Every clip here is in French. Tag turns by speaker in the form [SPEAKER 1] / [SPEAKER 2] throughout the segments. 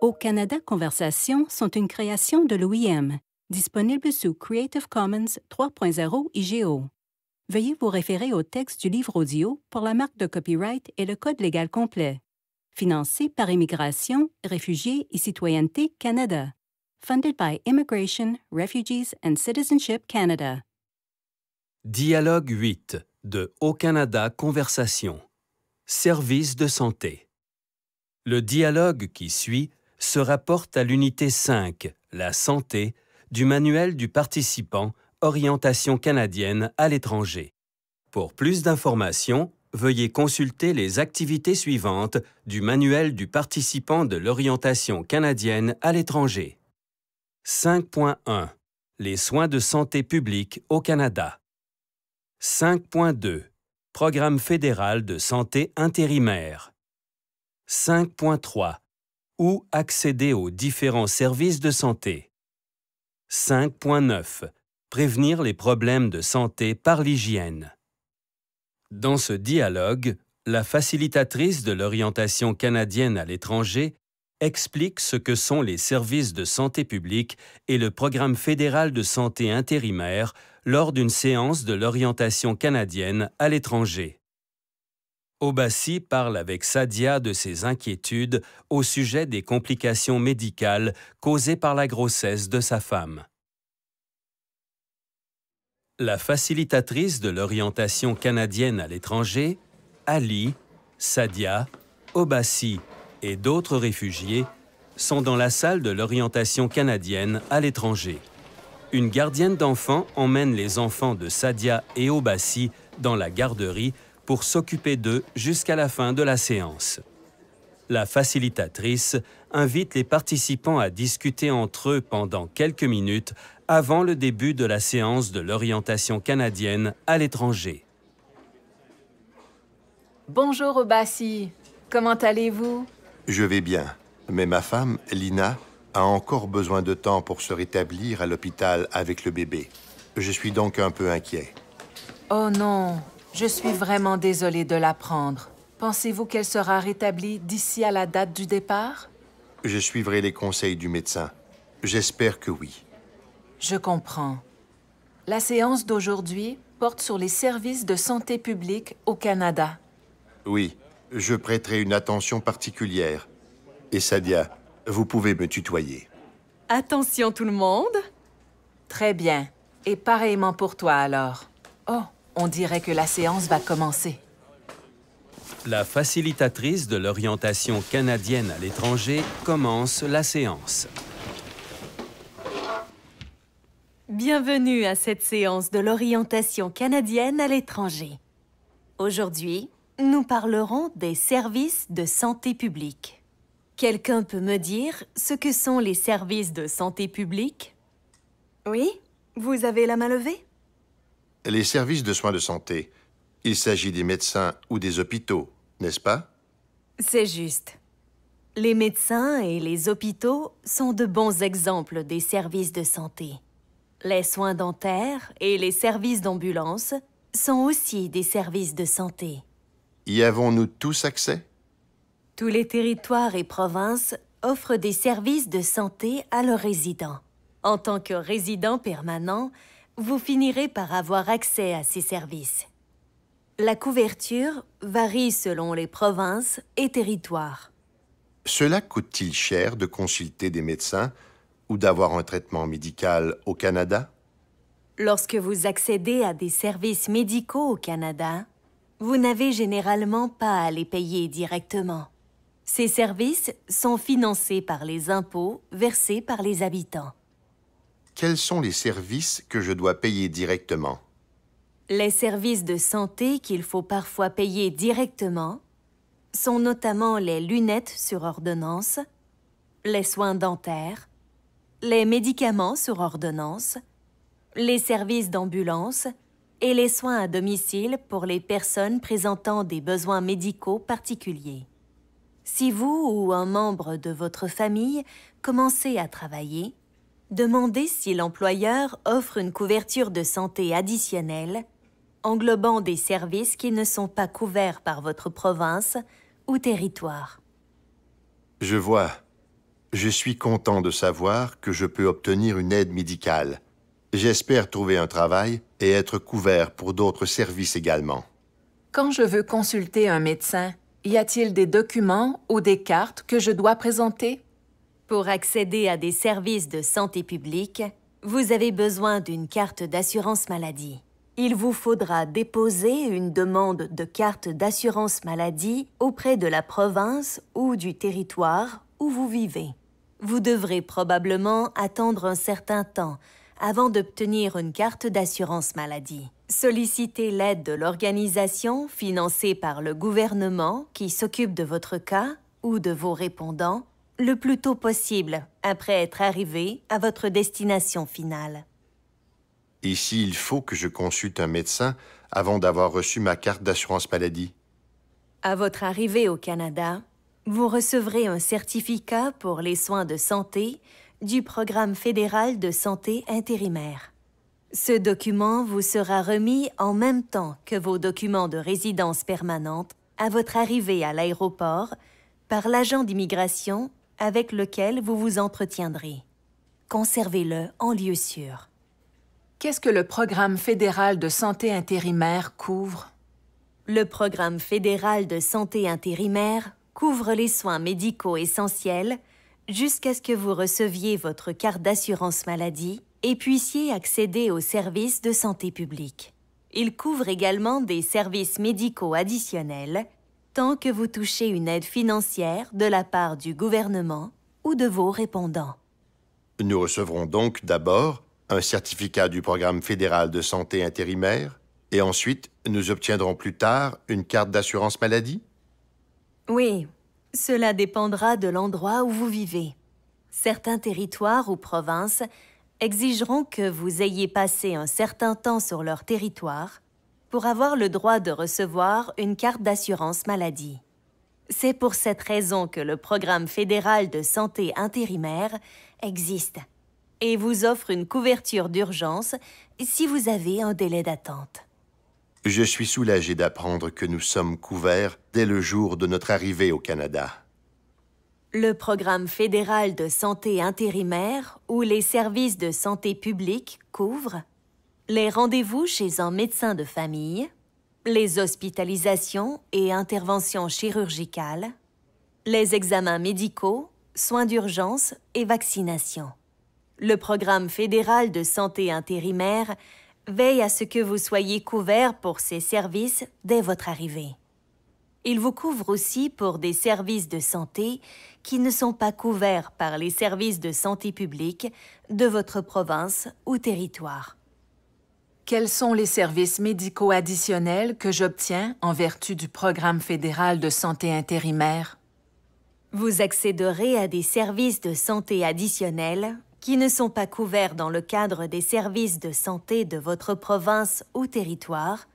[SPEAKER 1] Au Canada Conversation sont une création de l'OIM, disponible sous Creative Commons 3.0 IGO. Veuillez vous référer au texte du livre audio pour la marque de copyright et le code légal complet. Financé par Immigration, Réfugiés et Citoyenneté Canada. Funded by Immigration, Refugees and Citizenship Canada.
[SPEAKER 2] Dialogue 8 de Au Canada Conversation. Service de santé. Le dialogue qui suit se rapporte à l'unité 5, la santé, du manuel du participant Orientation canadienne à l'étranger. Pour plus d'informations, veuillez consulter les activités suivantes du manuel du participant de l'orientation canadienne à l'étranger. 5.1 Les soins de santé publique au Canada 5.2 Programme fédéral de santé intérimaire 5.3 ou accéder aux différents services de santé. 5.9 Prévenir les problèmes de santé par l'hygiène. Dans ce dialogue, la facilitatrice de l'orientation canadienne à l'étranger explique ce que sont les services de santé publique et le programme fédéral de santé intérimaire lors d'une séance de l'orientation canadienne à l'étranger. Obassi parle avec Sadia de ses inquiétudes au sujet des complications médicales causées par la grossesse de sa femme. La facilitatrice de l'orientation canadienne à l'étranger, Ali, Sadia, Obassi et d'autres réfugiés sont dans la salle de l'orientation canadienne à l'étranger. Une gardienne d'enfants emmène les enfants de Sadia et Obassi dans la garderie pour s'occuper d'eux jusqu'à la fin de la séance. La facilitatrice invite les participants à discuter entre eux pendant quelques minutes avant le début de la séance de l'orientation canadienne à
[SPEAKER 3] l'étranger.
[SPEAKER 1] Bonjour Obassi, comment allez-vous
[SPEAKER 3] Je vais bien, mais ma femme, Lina, a encore besoin de temps pour se rétablir à l'hôpital avec le bébé. Je suis donc un peu inquiet.
[SPEAKER 1] Oh non, je suis vraiment désolée de l'apprendre. Pensez-vous qu'elle sera rétablie d'ici à la date du départ?
[SPEAKER 3] Je suivrai les conseils du médecin. J'espère que oui.
[SPEAKER 1] Je comprends. La séance d'aujourd'hui porte sur les services de santé publique au Canada.
[SPEAKER 3] Oui, je prêterai une attention particulière. Et Sadia, vous pouvez me tutoyer.
[SPEAKER 1] Attention tout le monde. Très bien. Et pareillement pour toi alors. Oh, on dirait que la séance va commencer.
[SPEAKER 2] La facilitatrice de l'orientation canadienne à l'étranger commence la séance.
[SPEAKER 4] Bienvenue à cette séance de l'orientation canadienne à l'étranger. Aujourd'hui, nous parlerons des services de santé publique. Quelqu'un peut me dire ce que sont les services de santé publique? Oui, vous avez la main levée?
[SPEAKER 3] les services de soins de santé. Il s'agit des médecins ou des hôpitaux, n'est-ce pas
[SPEAKER 4] C'est juste. Les médecins et les hôpitaux sont de bons exemples des services de santé. Les soins dentaires et les services d'ambulance sont aussi des services de santé.
[SPEAKER 3] Y avons-nous tous accès
[SPEAKER 4] Tous les territoires et provinces offrent des services de santé à leurs résidents. En tant que résident permanent, vous finirez par avoir accès à ces services. La couverture varie selon les provinces et territoires.
[SPEAKER 3] Cela coûte-t-il cher de consulter des médecins ou d'avoir un traitement médical au Canada?
[SPEAKER 4] Lorsque vous accédez à des services médicaux au Canada, vous n'avez généralement pas à les payer directement. Ces services sont financés par les impôts versés par les habitants
[SPEAKER 3] quels sont les services que je dois payer directement
[SPEAKER 4] Les services de santé qu'il faut parfois payer directement sont notamment les lunettes sur ordonnance, les soins dentaires, les médicaments sur ordonnance, les services d'ambulance et les soins à domicile pour les personnes présentant des besoins médicaux particuliers. Si vous ou un membre de votre famille commencez à travailler, Demandez si l'employeur offre une couverture de santé additionnelle englobant des services qui ne sont pas couverts par votre province ou territoire.
[SPEAKER 3] Je vois. Je suis content de savoir que je peux obtenir une aide médicale. J'espère trouver un travail et être couvert pour d'autres services également.
[SPEAKER 1] Quand je veux consulter un médecin, y a-t-il des documents ou des cartes que je dois présenter? Pour accéder à des services de santé
[SPEAKER 4] publique, vous avez besoin d'une carte d'assurance maladie. Il vous faudra déposer une demande de carte d'assurance maladie auprès de la province ou du territoire où vous vivez. Vous devrez probablement attendre un certain temps avant d'obtenir une carte d'assurance maladie. Sollicitez l'aide de l'organisation financée par le gouvernement qui s'occupe de votre cas ou de vos répondants le plus tôt possible, après être arrivé à votre destination finale.
[SPEAKER 3] Et s'il faut que je consulte un médecin avant d'avoir reçu ma carte d'assurance maladie
[SPEAKER 4] À votre arrivée au Canada, vous recevrez un certificat pour les soins de santé du Programme fédéral de santé intérimaire. Ce document vous sera remis en même temps que vos documents de résidence permanente à votre arrivée à l'aéroport par l'agent d'immigration avec lequel vous vous entretiendrez.
[SPEAKER 1] Conservez-le en lieu sûr. Qu'est-ce que le Programme fédéral de santé intérimaire couvre Le
[SPEAKER 4] Programme fédéral de santé
[SPEAKER 1] intérimaire couvre
[SPEAKER 4] les soins médicaux essentiels jusqu'à ce que vous receviez votre carte d'assurance maladie et puissiez accéder aux services de santé publique. Il couvre également des services médicaux additionnels tant que vous touchez une aide financière de la part du gouvernement ou de vos répondants.
[SPEAKER 3] Nous recevrons donc d'abord un certificat du programme fédéral de santé intérimaire et ensuite nous obtiendrons plus tard une carte d'assurance maladie
[SPEAKER 4] Oui, cela dépendra de l'endroit où vous vivez. Certains territoires ou provinces exigeront que vous ayez passé un certain temps sur leur territoire pour avoir le droit de recevoir une carte d'assurance maladie. C'est pour cette raison que le Programme fédéral de santé intérimaire existe et vous offre une couverture d'urgence si vous avez un délai d'attente.
[SPEAKER 3] Je suis soulagé d'apprendre que nous sommes couverts dès le jour de notre arrivée au Canada.
[SPEAKER 4] Le Programme fédéral de santé intérimaire, ou les services de santé publique couvrent, les rendez-vous chez un médecin de famille, les hospitalisations et interventions chirurgicales, les examens médicaux, soins d'urgence et vaccinations. Le programme fédéral de santé intérimaire veille à ce que vous soyez couvert pour ces services dès votre arrivée. Il vous couvre aussi pour des services de santé qui ne sont pas couverts par les services de santé publique de
[SPEAKER 1] votre province ou territoire. Quels sont les services médicaux additionnels que j'obtiens en vertu du Programme fédéral de santé intérimaire? Vous accéderez
[SPEAKER 4] à des services de santé additionnels qui ne sont pas couverts dans le cadre des services de santé de votre province ou territoire,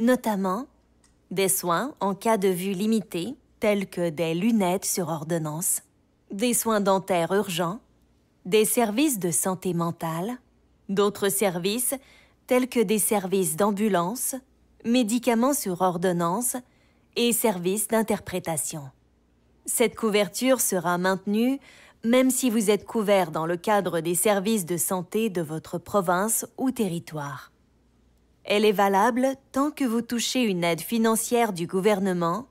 [SPEAKER 4] notamment des soins en cas de vue limitée, tels que des lunettes sur ordonnance, des soins dentaires urgents, des services de santé mentale, d'autres services tels que des services d'ambulance, médicaments sur ordonnance et services d'interprétation. Cette couverture sera maintenue même si vous êtes couvert dans le cadre des services de santé de votre province ou territoire. Elle est valable tant que vous touchez une aide financière du gouvernement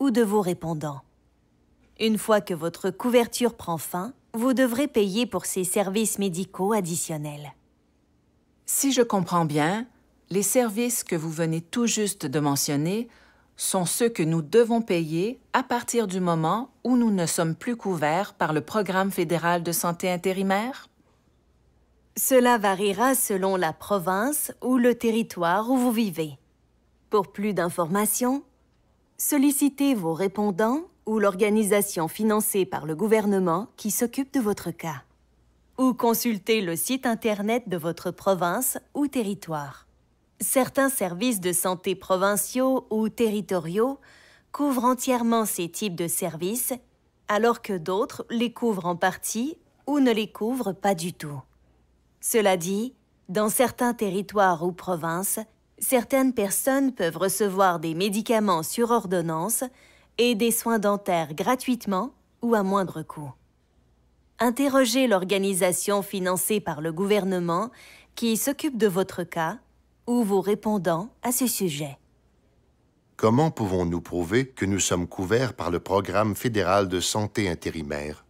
[SPEAKER 4] ou de vos répondants. Une fois que votre couverture prend fin, vous devrez payer pour ces services médicaux
[SPEAKER 1] additionnels. Si je comprends bien, les services que vous venez tout juste de mentionner sont ceux que nous devons payer à partir du moment où nous ne sommes plus couverts par le Programme fédéral de santé intérimaire? Cela variera selon la province ou le territoire où vous vivez.
[SPEAKER 4] Pour plus d'informations, sollicitez vos répondants ou l'organisation financée par le gouvernement qui s'occupe de votre cas ou consultez le site Internet de votre province ou territoire. Certains services de santé provinciaux ou territoriaux couvrent entièrement ces types de services, alors que d'autres les couvrent en partie ou ne les couvrent pas du tout. Cela dit, dans certains territoires ou provinces, certaines personnes peuvent recevoir des médicaments sur ordonnance et des soins dentaires gratuitement ou à moindre coût interrogez l'organisation financée par le gouvernement qui s'occupe de votre cas ou vous répondant à ce sujet.
[SPEAKER 3] Comment pouvons-nous prouver que nous sommes couverts par le Programme fédéral de santé intérimaire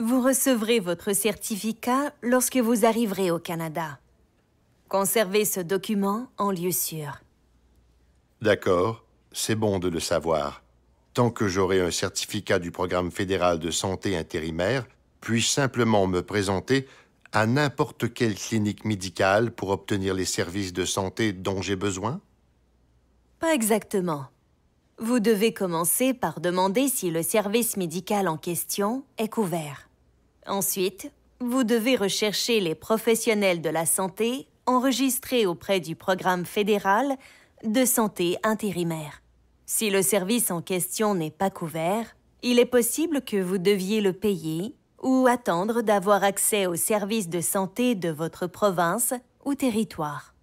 [SPEAKER 4] Vous recevrez votre certificat lorsque vous arriverez au Canada. Conservez ce document en lieu sûr.
[SPEAKER 3] D'accord, c'est bon de le savoir tant que j'aurai un certificat du programme fédéral de santé intérimaire, puis simplement me présenter à n'importe quelle clinique médicale pour obtenir les services de santé dont j'ai besoin
[SPEAKER 4] Pas exactement. Vous devez commencer par demander si le service médical en question est couvert. Ensuite, vous devez rechercher les professionnels de la santé enregistrés auprès du programme fédéral de santé intérimaire. Si le service en question n'est pas couvert, il est possible que vous deviez le payer ou attendre d'avoir accès aux services de santé de votre province ou territoire.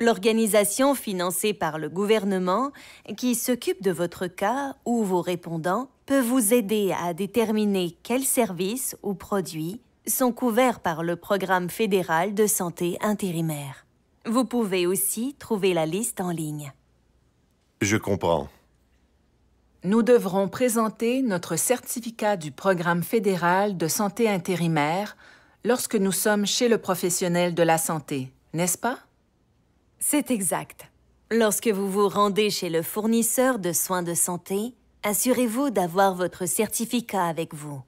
[SPEAKER 4] L'organisation financée par le gouvernement qui s'occupe de votre cas ou vos répondants peut vous aider à déterminer quels services ou produits sont couverts par le programme fédéral de santé intérimaire. Vous pouvez aussi trouver la liste en
[SPEAKER 1] ligne.
[SPEAKER 3] Je comprends
[SPEAKER 1] nous devrons présenter notre certificat du programme fédéral de santé intérimaire lorsque nous sommes chez le professionnel de la santé, n'est-ce pas? C'est exact. Lorsque vous vous rendez chez le fournisseur de soins de santé, assurez-vous d'avoir
[SPEAKER 4] votre certificat avec vous.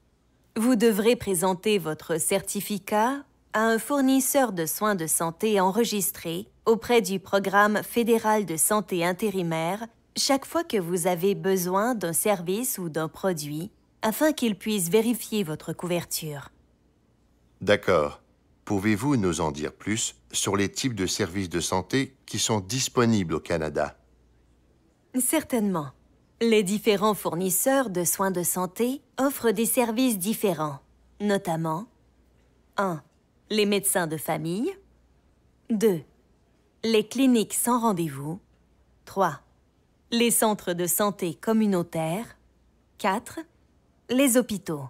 [SPEAKER 4] Vous devrez présenter votre certificat à un fournisseur de soins de santé enregistré auprès du Programme fédéral de santé intérimaire chaque fois que vous avez besoin d'un service ou d'un produit, afin qu'ils puissent vérifier votre couverture.
[SPEAKER 3] D'accord. Pouvez-vous nous en dire plus sur les types de services de santé qui sont disponibles au Canada
[SPEAKER 4] Certainement. Les différents fournisseurs de soins de santé offrent des services différents, notamment 1. Les médecins de famille 2. Les cliniques sans rendez-vous 3 les centres de santé communautaires. 4. Les hôpitaux.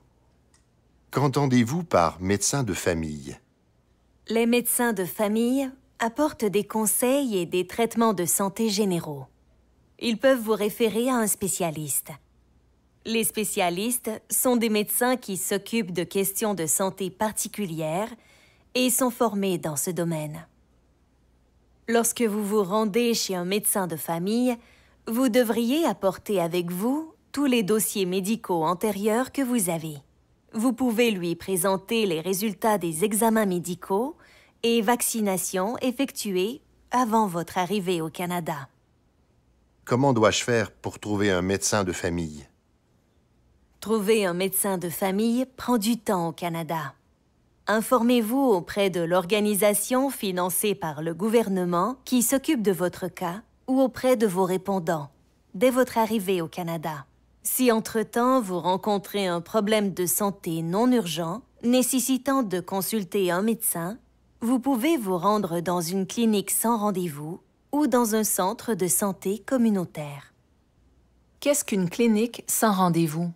[SPEAKER 3] Qu'entendez-vous par médecin de famille
[SPEAKER 4] Les médecins de famille apportent des conseils et des traitements de santé généraux. Ils peuvent vous référer à un spécialiste. Les spécialistes sont des médecins qui s'occupent de questions de santé particulières et sont formés dans ce domaine. Lorsque vous vous rendez chez un médecin de famille, vous devriez apporter avec vous tous les dossiers médicaux antérieurs que vous avez. Vous pouvez lui présenter les résultats des examens médicaux et vaccinations effectuées avant votre arrivée au Canada.
[SPEAKER 3] Comment dois-je faire pour trouver un médecin de famille?
[SPEAKER 4] Trouver un médecin de famille prend du temps au Canada. Informez-vous auprès de l'organisation financée par le gouvernement qui s'occupe de votre cas ou auprès de vos répondants dès votre arrivée au Canada. Si entre-temps vous rencontrez un problème de santé non urgent, nécessitant de consulter un médecin, vous pouvez vous rendre dans une clinique sans rendez-vous ou dans un centre de santé communautaire. Qu'est-ce qu'une clinique sans rendez-vous?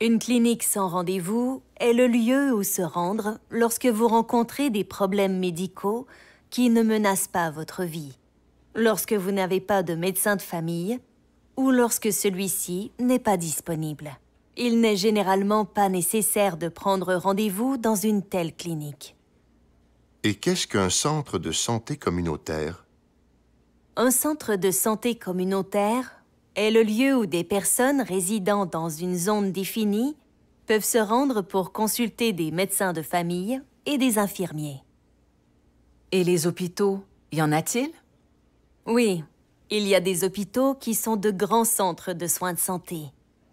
[SPEAKER 4] Une clinique sans rendez-vous est le lieu où se rendre lorsque vous rencontrez des problèmes médicaux qui ne menacent pas votre vie lorsque vous n'avez pas de médecin de famille ou lorsque celui-ci n'est pas disponible. Il n'est généralement pas nécessaire de prendre rendez-vous dans une telle clinique.
[SPEAKER 3] Et qu'est-ce qu'un centre de santé communautaire
[SPEAKER 4] Un centre de santé communautaire est le lieu où des personnes résidant dans une zone définie peuvent se rendre pour consulter des médecins de famille et des infirmiers. Et les hôpitaux, y en a-t-il oui, il y a des hôpitaux qui sont de grands centres de soins de santé.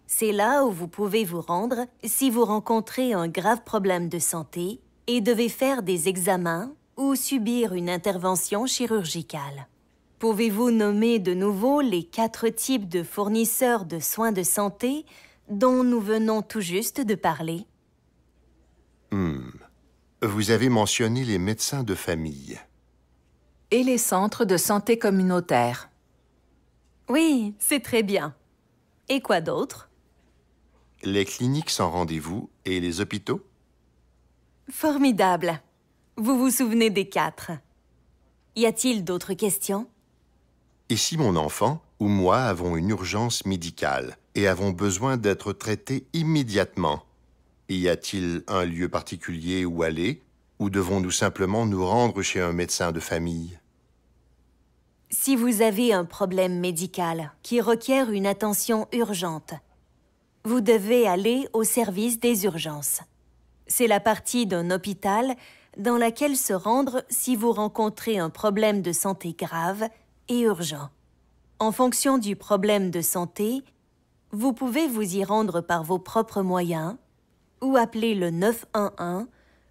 [SPEAKER 4] C'est là où vous pouvez vous rendre si vous rencontrez un grave problème de santé et devez faire des examens ou subir une intervention chirurgicale. Pouvez-vous nommer de nouveau les quatre types de fournisseurs de soins de santé
[SPEAKER 1] dont nous venons tout juste de parler
[SPEAKER 3] hmm. Vous avez mentionné les médecins de famille
[SPEAKER 1] et les centres de santé communautaire. Oui, c'est très bien. Et quoi d'autre
[SPEAKER 3] Les cliniques sans rendez-vous et les hôpitaux
[SPEAKER 4] Formidable. Vous vous souvenez des quatre. Y a-t-il d'autres questions
[SPEAKER 3] Et si mon enfant ou moi avons une urgence médicale et avons besoin d'être traités immédiatement, y a-t-il un lieu particulier où aller ou devons-nous simplement nous rendre chez un médecin de famille
[SPEAKER 4] Si vous avez un problème médical qui requiert une attention urgente, vous devez aller au service des urgences. C'est la partie d'un hôpital dans laquelle se rendre si vous rencontrez un problème de santé grave et urgent. En fonction du problème de santé, vous pouvez vous y rendre par vos propres moyens ou appeler le 911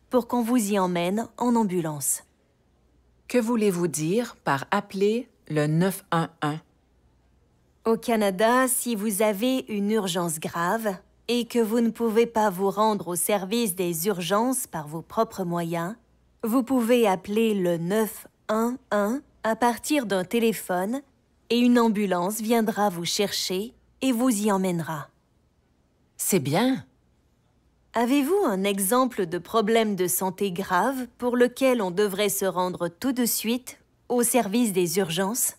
[SPEAKER 4] pour qu'on vous
[SPEAKER 1] y emmène en ambulance. Que voulez-vous dire par appeler le 911 Au Canada, si vous avez une urgence
[SPEAKER 4] grave et que vous ne pouvez pas vous rendre au service des urgences par vos propres moyens, vous pouvez appeler le 911 à partir d'un téléphone et une ambulance viendra vous chercher et vous y emmènera.
[SPEAKER 1] C'est bien.
[SPEAKER 4] Avez-vous un exemple de problème de santé grave pour lequel on devrait se rendre tout de suite au service des urgences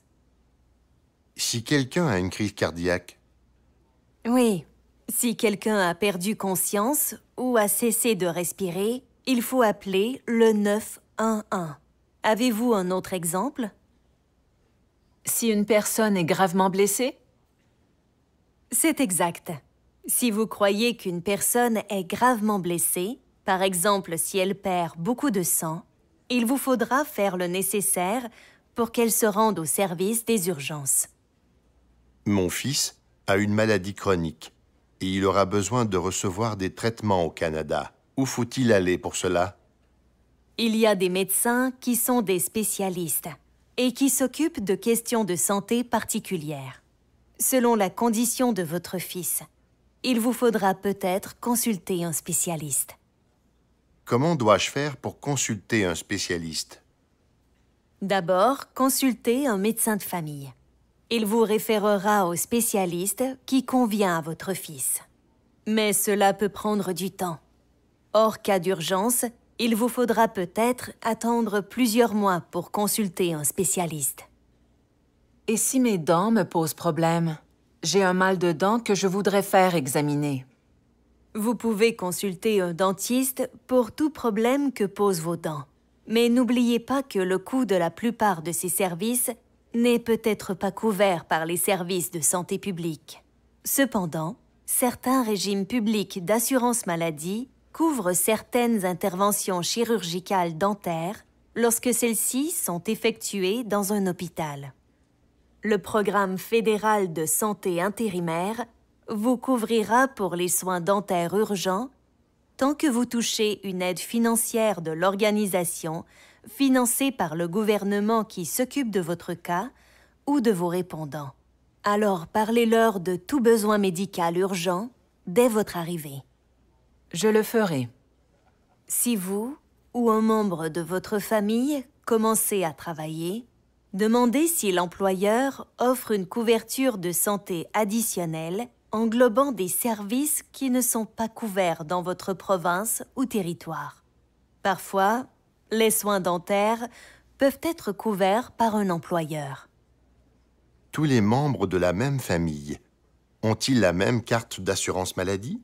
[SPEAKER 3] Si quelqu'un a une crise cardiaque.
[SPEAKER 4] Oui. Si quelqu'un a perdu conscience ou a cessé de respirer, il faut appeler le 911. Avez-vous un autre exemple
[SPEAKER 1] Si une personne est gravement blessée C'est exact.
[SPEAKER 4] Si vous croyez qu'une personne est gravement blessée, par exemple si elle perd beaucoup de sang, il vous faudra faire le nécessaire pour qu'elle se rende au service des urgences.
[SPEAKER 3] Mon fils a une maladie chronique et il aura besoin de recevoir des traitements au Canada. Où faut-il aller pour cela
[SPEAKER 4] Il y a des médecins qui sont des spécialistes et qui s'occupent de questions de santé particulières, selon la condition de votre fils il vous faudra peut-être consulter un spécialiste.
[SPEAKER 3] Comment dois-je faire pour consulter un spécialiste
[SPEAKER 4] D'abord, consultez un médecin de famille. Il vous référera au spécialiste qui convient à votre fils. Mais cela peut prendre du temps. Hors cas d'urgence, il vous
[SPEAKER 1] faudra peut-être attendre plusieurs mois pour consulter un spécialiste. Et si mes dents me posent problème j'ai un mal de dents que je voudrais faire examiner. Vous pouvez consulter un dentiste pour tout problème que
[SPEAKER 4] posent vos dents. Mais n'oubliez pas que le coût de la plupart de ces services n'est peut-être pas couvert par les services de santé publique. Cependant, certains régimes publics d'assurance maladie couvrent certaines interventions chirurgicales dentaires lorsque celles-ci sont effectuées dans un hôpital le programme fédéral de santé intérimaire vous couvrira pour les soins dentaires urgents tant que vous touchez une aide financière de l'organisation financée par le gouvernement qui s'occupe de votre cas ou de vos répondants. Alors parlez-leur de tout besoin médical urgent dès votre arrivée. Je le ferai. Si vous ou un membre de votre famille commencez à travailler, Demandez si l'employeur offre une couverture de santé additionnelle englobant des services qui ne sont pas couverts dans votre province ou territoire. Parfois, les soins dentaires peuvent être couverts par un employeur.
[SPEAKER 3] Tous les membres de la même famille ont-ils la même carte d'assurance maladie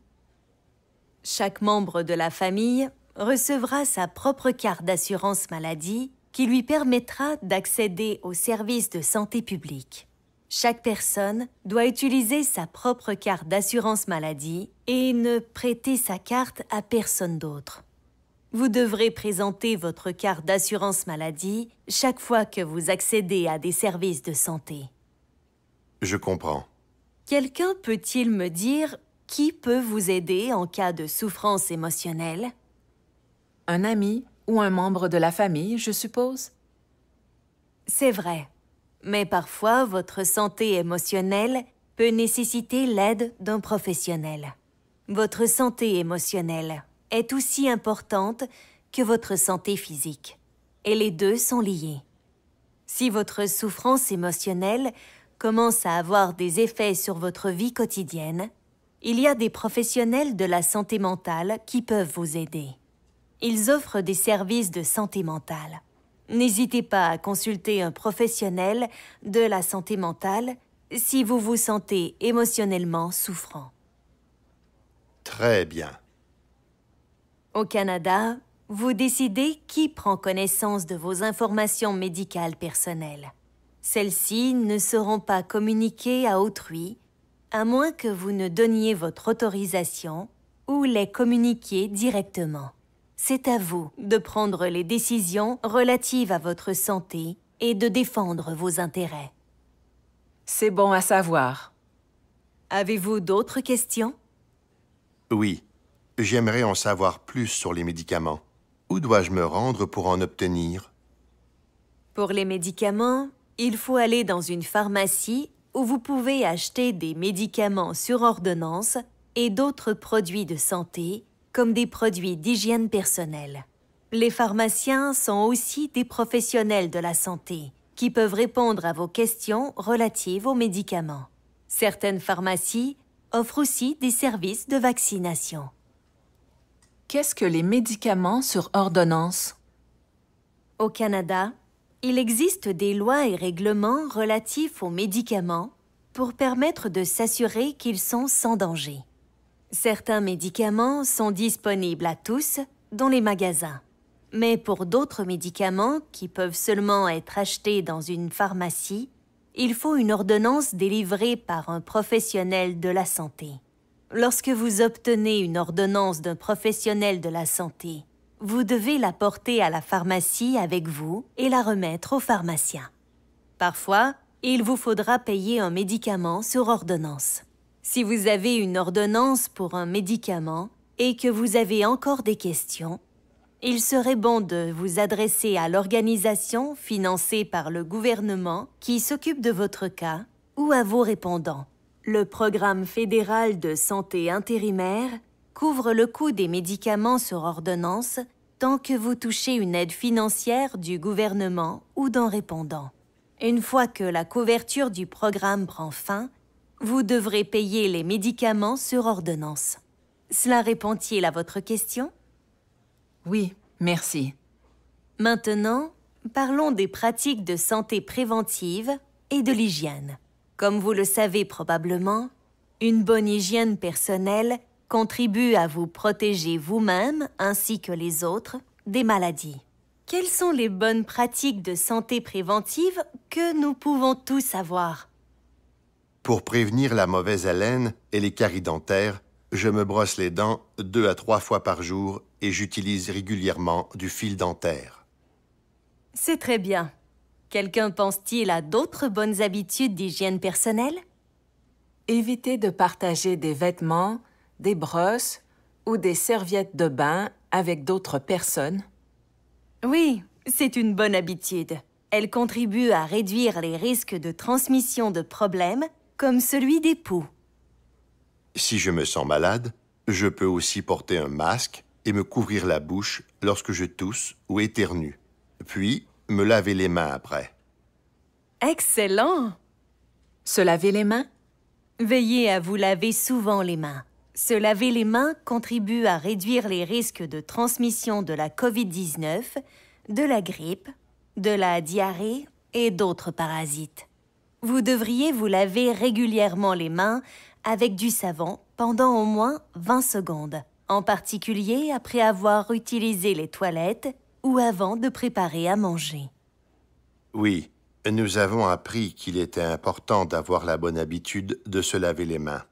[SPEAKER 4] Chaque membre de la famille recevra sa propre carte d'assurance maladie qui lui permettra d'accéder aux services de santé publique. Chaque personne doit utiliser sa propre carte d'assurance maladie et ne prêter sa carte à personne d'autre. Vous devrez présenter votre carte d'assurance maladie chaque fois que vous accédez à des services de santé.
[SPEAKER 3] Je comprends.
[SPEAKER 4] Quelqu'un peut-il me dire
[SPEAKER 1] qui peut vous aider en cas de souffrance émotionnelle Un ami ou un membre de la famille, je suppose C'est vrai. Mais
[SPEAKER 4] parfois, votre santé émotionnelle peut nécessiter l'aide d'un professionnel. Votre santé émotionnelle est aussi importante que votre santé physique. Et les deux sont liés. Si votre souffrance émotionnelle commence à avoir des effets sur votre vie quotidienne, il y a des professionnels de la santé mentale qui peuvent vous aider ils offrent des services de santé mentale. N'hésitez pas à consulter un professionnel de la santé mentale si vous vous sentez émotionnellement souffrant.
[SPEAKER 3] Très bien.
[SPEAKER 4] Au Canada, vous décidez qui prend connaissance de vos informations médicales personnelles. Celles-ci ne seront pas communiquées à autrui, à moins que vous ne donniez votre autorisation ou les communiquiez directement c'est à vous de prendre les décisions relatives à votre santé et de défendre vos intérêts.
[SPEAKER 1] C'est bon à savoir. Avez-vous d'autres questions
[SPEAKER 3] Oui. J'aimerais en savoir plus sur les médicaments. Où dois-je me rendre pour en obtenir
[SPEAKER 4] Pour les médicaments, il faut aller dans une pharmacie où vous pouvez acheter des médicaments sur ordonnance et d'autres produits de santé comme des produits d'hygiène personnelle. Les pharmaciens sont aussi des professionnels de la santé qui peuvent répondre à vos questions relatives aux médicaments. Certaines pharmacies offrent aussi des services de vaccination.
[SPEAKER 1] Qu'est-ce que les médicaments sur ordonnance
[SPEAKER 4] Au Canada, il existe des lois et règlements relatifs aux médicaments pour permettre de s'assurer qu'ils sont sans danger. Certains médicaments sont disponibles à tous dans les magasins. Mais pour d'autres médicaments qui peuvent seulement être achetés dans une pharmacie, il faut une ordonnance délivrée par un professionnel de la santé. Lorsque vous obtenez une ordonnance d'un professionnel de la santé, vous devez la porter à la pharmacie avec vous et la remettre au pharmacien. Parfois, il vous faudra payer un médicament sur ordonnance. Si vous avez une ordonnance pour un médicament et que vous avez encore des questions, il serait bon de vous adresser à l'organisation financée par le gouvernement qui s'occupe de votre cas ou à vos répondants. Le programme fédéral de santé intérimaire couvre le coût des médicaments sur ordonnance tant que vous touchez une aide financière du gouvernement ou d'un répondant. Une fois que la couverture du programme prend fin, vous devrez payer les médicaments sur ordonnance. Cela répond-il à votre question
[SPEAKER 1] Oui, merci.
[SPEAKER 4] Maintenant, parlons des pratiques de santé préventive et de l'hygiène. Comme vous le savez probablement, une bonne hygiène personnelle contribue à vous protéger vous-même ainsi que les autres des maladies. Quelles sont les bonnes pratiques de santé préventive que nous pouvons tous avoir
[SPEAKER 3] pour prévenir la mauvaise haleine et les caries dentaires, je me brosse les dents deux à trois fois par jour et j'utilise régulièrement du fil
[SPEAKER 4] dentaire. C'est très bien. Quelqu'un pense-t-il à d'autres bonnes
[SPEAKER 1] habitudes d'hygiène personnelle Éviter de partager des vêtements, des brosses ou des serviettes de bain avec d'autres personnes. Oui, c'est une bonne habitude. Elle contribue à réduire les risques
[SPEAKER 4] de transmission de problèmes comme celui des poux.
[SPEAKER 3] Si je me sens malade, je peux aussi porter un masque et me couvrir la bouche lorsque je tousse ou éternue, puis me laver les mains après.
[SPEAKER 1] Excellent
[SPEAKER 4] Se laver les mains Veillez à vous laver souvent les mains. Se laver les mains contribue à réduire les risques de transmission de la COVID-19, de la grippe, de la diarrhée et d'autres parasites vous devriez vous laver régulièrement les mains avec du savon pendant au moins 20 secondes, en particulier après avoir utilisé les toilettes ou avant de préparer à manger.
[SPEAKER 3] Oui, nous avons appris qu'il était important d'avoir la bonne habitude de se laver les mains.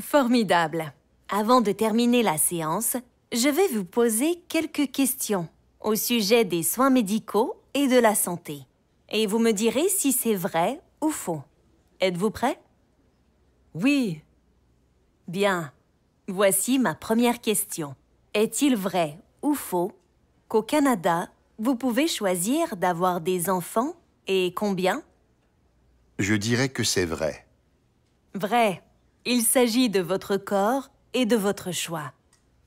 [SPEAKER 4] Formidable. Avant de terminer la séance, je vais vous poser quelques questions au sujet des soins médicaux et de la santé. Et vous me direz si c'est vrai ou faux. Êtes-vous prêt Oui. Bien. Voici ma première question. Est-il vrai ou faux qu'au Canada, vous pouvez choisir d'avoir des enfants et combien
[SPEAKER 3] Je dirais que c'est vrai.
[SPEAKER 4] Vrai. Il s'agit de votre corps et de votre choix.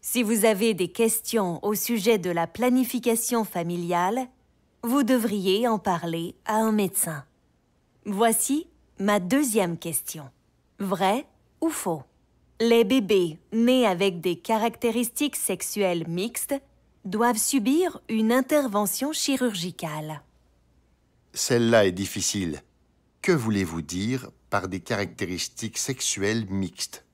[SPEAKER 4] Si vous avez des questions au sujet de la planification familiale, vous devriez en parler à un médecin. Voici ma deuxième question. Vrai ou faux Les bébés nés avec des caractéristiques sexuelles mixtes doivent subir une intervention chirurgicale.
[SPEAKER 3] Celle-là est difficile. Que voulez-vous dire par des caractéristiques sexuelles mixtes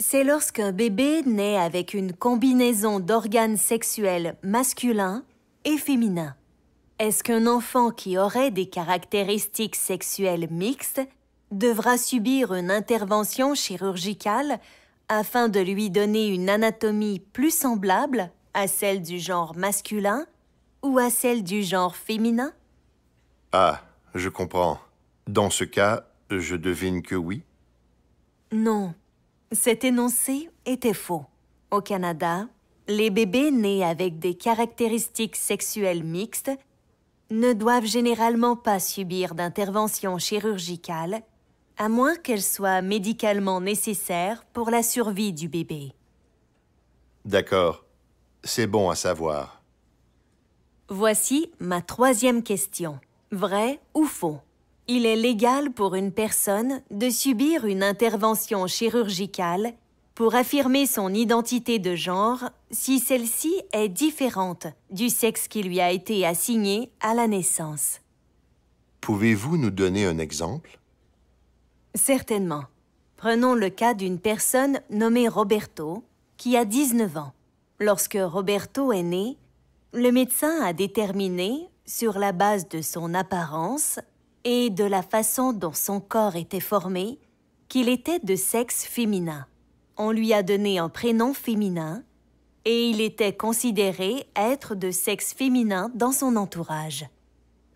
[SPEAKER 4] C'est lorsqu'un bébé naît avec une combinaison d'organes sexuels masculins et féminins. Est-ce qu'un enfant qui aurait des caractéristiques sexuelles mixtes devra subir une intervention chirurgicale afin de lui donner une anatomie plus semblable à celle du genre masculin ou à celle du genre féminin
[SPEAKER 3] Ah, je comprends. Dans ce cas, je devine que oui
[SPEAKER 4] Non. Cet énoncé était faux. Au Canada, les bébés nés avec des caractéristiques sexuelles mixtes ne doivent généralement pas subir d'intervention chirurgicale, à moins qu'elle soit médicalement nécessaire pour la survie du bébé.
[SPEAKER 3] D'accord. C'est bon à savoir.
[SPEAKER 4] Voici ma troisième question. Vrai ou faux Il est légal pour une personne de subir une intervention chirurgicale pour affirmer son identité de genre si celle-ci est différente du sexe qui lui a été assigné à la naissance.
[SPEAKER 3] Pouvez-vous nous donner
[SPEAKER 4] un exemple? Certainement. Prenons le cas d'une personne nommée Roberto, qui a 19 ans. Lorsque Roberto est né, le médecin a déterminé, sur la base de son apparence et de la façon dont son corps était formé, qu'il était de sexe féminin on lui a donné un prénom féminin et il était considéré être de sexe féminin dans son entourage.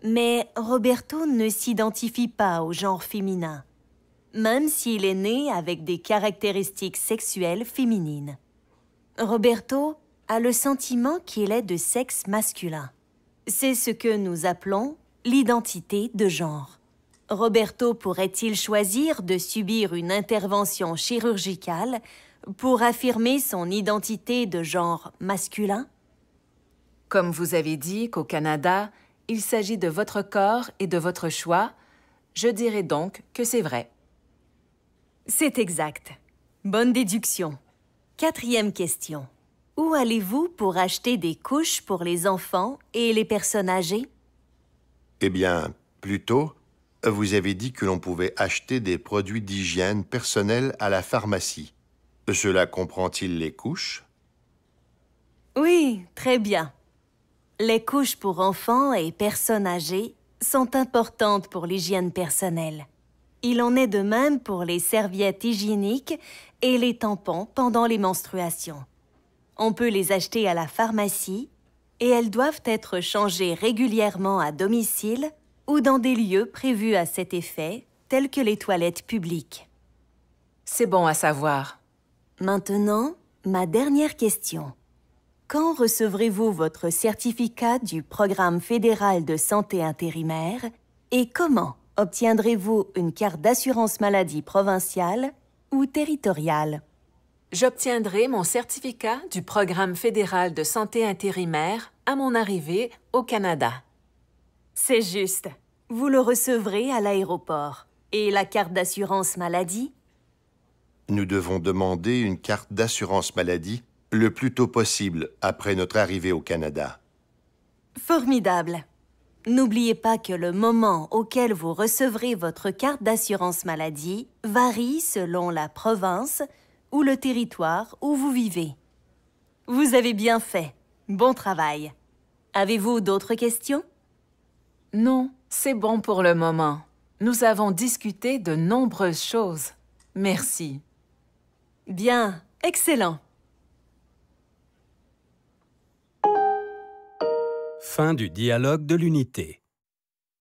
[SPEAKER 4] Mais Roberto ne s'identifie pas au genre féminin, même s'il est né avec des caractéristiques sexuelles féminines. Roberto a le sentiment qu'il est de sexe masculin. C'est ce que nous appelons l'identité de genre. Roberto pourrait-il choisir de subir une intervention chirurgicale
[SPEAKER 1] pour affirmer son identité de genre masculin Comme vous avez dit qu'au Canada, il s'agit de votre corps et de votre choix, je dirais donc que c'est vrai. C'est exact. Bonne
[SPEAKER 4] déduction. Quatrième question. Où allez-vous pour acheter des couches pour les enfants et les personnes âgées
[SPEAKER 3] Eh bien, plutôt vous avez dit que l'on pouvait acheter des produits d'hygiène personnelle à la pharmacie. Cela comprend-il les couches
[SPEAKER 4] Oui, très bien. Les couches pour enfants et personnes âgées sont importantes pour l'hygiène personnelle. Il en est de même pour les serviettes hygiéniques et les tampons pendant les menstruations. On peut les acheter à la pharmacie et elles doivent être changées régulièrement à domicile ou dans des lieux prévus à cet effet, tels que les toilettes publiques. C'est bon à savoir. Maintenant, ma dernière question. Quand recevrez-vous votre certificat du Programme fédéral de santé intérimaire et comment obtiendrez-vous une carte d'assurance maladie provinciale ou territoriale
[SPEAKER 1] J'obtiendrai mon certificat du Programme fédéral de santé intérimaire à mon arrivée au Canada. C'est juste. Vous le recevrez à
[SPEAKER 4] l'aéroport. Et la carte d'assurance maladie
[SPEAKER 3] Nous devons demander une carte d'assurance maladie le plus tôt possible après notre arrivée au Canada.
[SPEAKER 4] Formidable. N'oubliez pas que le moment auquel vous recevrez votre carte d'assurance maladie varie selon la province ou le territoire où vous vivez. Vous avez bien fait. Bon travail.
[SPEAKER 1] Avez-vous d'autres questions non, c'est bon pour le moment. Nous avons discuté de nombreuses choses. Merci. Bien, excellent.
[SPEAKER 2] Fin du dialogue de l'unité.